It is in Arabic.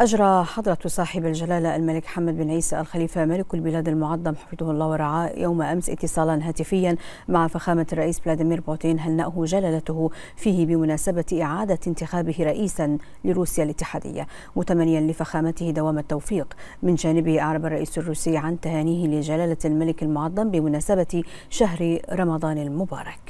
أجرى حضرة صاحب الجلالة الملك حمد بن عيسى الخليفة ملك البلاد المعظم حفظه الله ورعاه يوم أمس اتصالا هاتفيا مع فخامة الرئيس فلاديمير بوتين هنأه جلالته فيه بمناسبة إعادة انتخابه رئيسا لروسيا الاتحادية متمنيا لفخامته دوام التوفيق من جانبه أعرب الرئيس الروسي عن تهانيه لجلالة الملك المعظم بمناسبة شهر رمضان المبارك